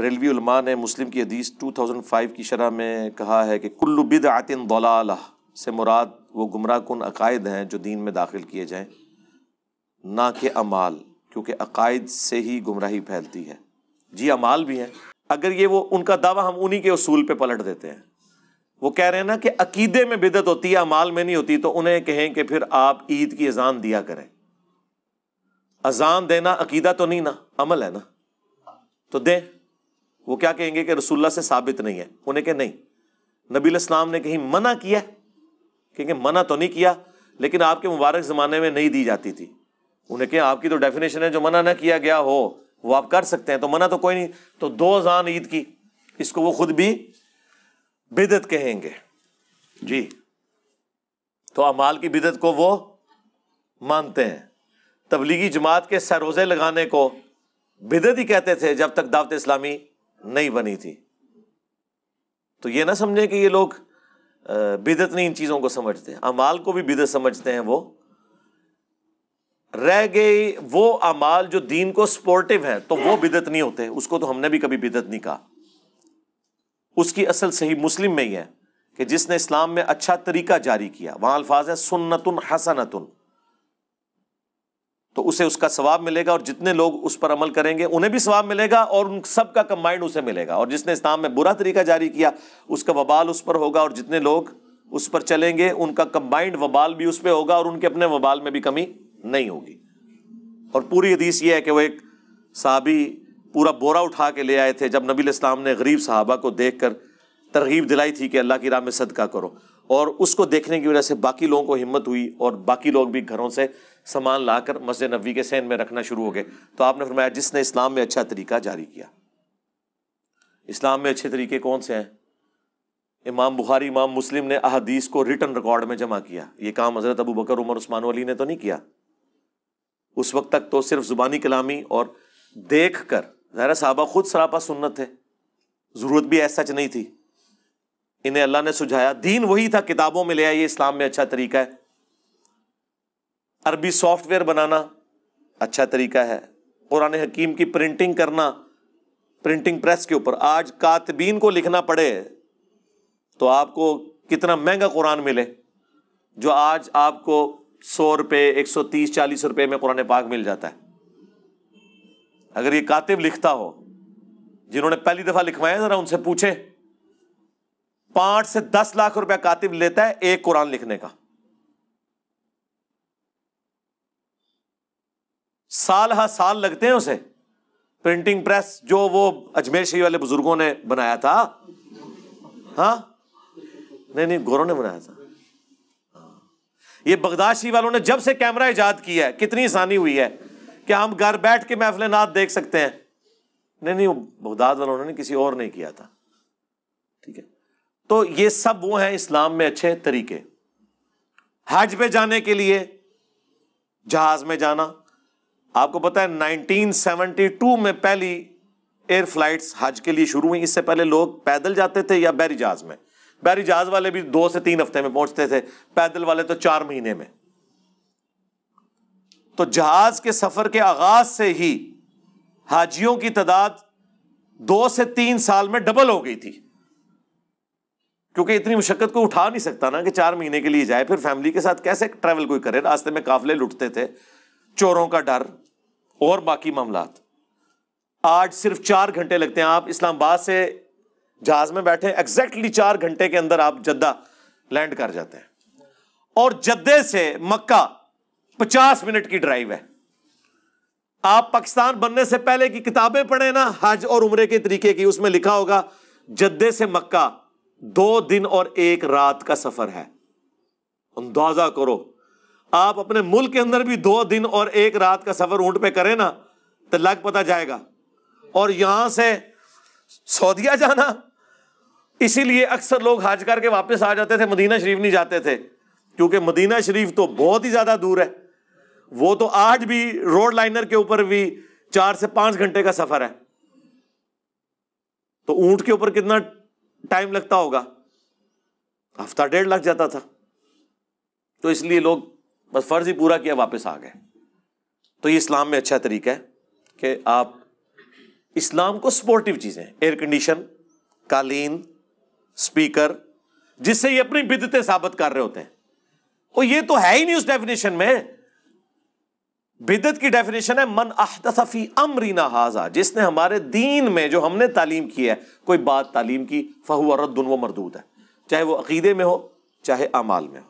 बरेलवी ने मुस्लिम की हदीस 2005 की शरह में कहा है कि कुल्लु बिद आतिन दौला से मुराद वो गुमराह कन अकायद हैं जो दीन में दाखिल किए जाएँ ना कि अमाल क्योंकि अकायद से ही गुमराही फैलती है जी अमाल भी हैं अगर ये वो उनका दावा हम उन्हीं के असूल पे पलट देते हैं वो कह रहे हैं ना कि अकीदे में बिदत होती है अमाल में नहीं होती तो उन्हें कहें कि फिर आप ईद की अजान दिया करें अजान देना अकीदा तो नहीं ना अमल है ना तो दें वो क्या कहेंगे कि रसुल्ला से साबित नहीं है उन्हें कह नहीं नबी इस्लाम ने कहीं मना किया कहेंगे मना तो नहीं किया लेकिन आपके मुबारक ज़माने में नहीं दी जाती थी उन्हें कहें आपकी तो डेफिनेशन है जो मना ना किया गया हो वो आप कर सकते हैं तो मना तो कोई नहीं तो दो जान ईद की इसको वो खुद भी बिदत कहेंगे जी तो अमाल की बिदत को वो मानते हैं तबलीगी जमात के सरोजे लगाने को बिदत ही कहते थे जब तक दावत इस्लामी नहीं बनी थी तो ये ना समझे कि ये लोग बिदत नहीं इन चीज़ों को समझते अमाल को भी बिदत समझते हैं वो रह गई वो अमाल जो दीन को सपोर्टिव है तो वो बिदत नहीं होते उसको तो हमने भी कभी बिदत नहीं कहा उसकी असल सही मुस्लिम में ही है कि जिसने इस्लाम में अच्छा तरीका जारी किया वहां अल्फाज है सुन्नतुन हसनतुन तो उसे उसका स्वाब मिलेगा और जितने लोग उस पर अमल करेंगे उन्हें भी स्वाब मिलेगा और उन सब का कंबाइंड उसे मिलेगा और जिसने इस्लाम में बुरा तरीका जारी किया उसका वबाल उस पर होगा और जितने लोग उस पर चलेंगे उनका कंबाइंड वबाल भी उस पर होगा और उनके अपने वबाल में भी कमी नहीं होगी और पूरी हदीस ये है कि वह एक साहबी पूरा बोरा उठा के ले आए थे जब नबी इस्लाम ने गरीब साहबा को देख कर तरगीब दिलाई थी कि अल्लाह की राह में सदका करो और उसको देखने की वजह से बाकी लोगों को हिम्मत हुई और बाकी लोग भी घरों से सामान लाकर मस्जिद नबी के सैन में रखना शुरू हो गए तो आपने फरमाया जिसने इस्लाम में अच्छा तरीका जारी किया इस्लाम में अच्छे तरीके कौन से हैं इमाम बुखारी इमाम मुस्लिम ने अहदीस को रिटर्न रिकॉर्ड में जमा किया ये काम हज़रत अबू बकर उमर उस्मान अली ने तो नहीं किया उस वक्त तक तो सिर्फ ज़ुबानी कलामी और देख कर जहरा साहबा खुद सरापा सुन्नत थे ज़रूरत भी ऐसा नहीं थी इन्हें अल्लाह ने सुझाया दीन वही था किताबों में ले आई ये इस्लाम में अच्छा तरीका है अरबी सॉफ्टवेयर बनाना अच्छा तरीका है कुरान हकीम की प्रिंटिंग करना प्रिंटिंग प्रेस के ऊपर आज कातबीन को लिखना पड़े तो आपको कितना महंगा कुरान मिले जो आज आपको सौ रुपये एक सौ तीस चालीस रुपये में कुरान पाक मिल जाता है अगर ये कातिब लिखता हो जिन्होंने पहली दफ़ा लिखवाया ज़रा उनसे पूछें पांच से दस लाख रुपया कातिब लेता है एक कुरान लिखने का साल हा साल लगते हैं उसे प्रिंटिंग प्रेस जो वो अजमेर शरीफ वाले बुजुर्गों ने बनाया था हा नहीं नहीं गोरों ने बनाया था ये शरीफ वालों ने जब से कैमरा ईजाद किया है कितनी आसानी हुई है कि हम घर बैठ के महफिल नाथ देख सकते हैं नहीं नहीं वो बगदाद वालों ने किसी और नहीं किया था ठीक है तो ये सब वो हैं इस्लाम में अच्छे तरीके हज पे जाने के लिए जहाज में जाना आपको पता है 1972 में पहली एयर फ्लाइट्स हज के लिए शुरू हुई इससे पहले लोग पैदल जाते थे या बैरी जहाज में बैरी जहाज वाले भी दो से तीन हफ्ते में पहुंचते थे पैदल वाले तो चार महीने में तो जहाज के सफर के आगाज से ही हाजियों की तादाद दो से तीन साल में डबल हो गई थी क्योंकि इतनी मुशक्क़त को उठा नहीं सकता ना कि चार महीने के लिए जाए फिर फैमिली के साथ कैसे ट्रैवल कोई करे रास्ते में काफले लुटते थे चोरों का डर और बाकी मामला आज सिर्फ चार घंटे लगते हैं आप इस्लामाबाद से जहाज में बैठे एग्जैक्टली चार घंटे के अंदर आप जद्दा लैंड कर जाते हैं और जद्दे से मक्का पचास मिनट की ड्राइव है आप पाकिस्तान बनने से पहले की किताबें पढ़े ना हज और उम्र के तरीके की उसमें लिखा होगा जद्दे से मक्का दो दिन और एक रात का सफर है अंदाजा करो आप अपने मुल्क के अंदर भी दो दिन और एक रात का सफर ऊंट पे करें ना तो लग पता जाएगा और यहां से सऊदिया जाना इसीलिए अक्सर लोग हज करके वापस आ जाते थे मदीना शरीफ नहीं जाते थे क्योंकि मदीना शरीफ तो बहुत ही ज्यादा दूर है वो तो आज भी रोड लाइनर के ऊपर भी चार से पांच घंटे का सफर है तो ऊंट के ऊपर कितना टाइम लगता होगा हफ्ता डेढ़ लग जाता था तो इसलिए लोग बस फर्ज ही पूरा किया वापस आ गए तो ये इस्लाम में अच्छा तरीका है कि आप इस्लाम को सपोर्टिव चीज़ें एयर कंडीशन कालीन स्पीकर जिससे ये अपनी बिदतें साबित कर रहे होते हैं और ये तो है ही नहीं उस डेफिनेशन में बिदत की डेफिनेशन है मन अहदसफ़ी अमरीना हाजा जिसने हमारे दीन में जो हमने तालीम की है कोई बात तालीम की फ़हु रद्दन मरदूद है चाहे वो अकीदे में हो चाहे अमाल में हो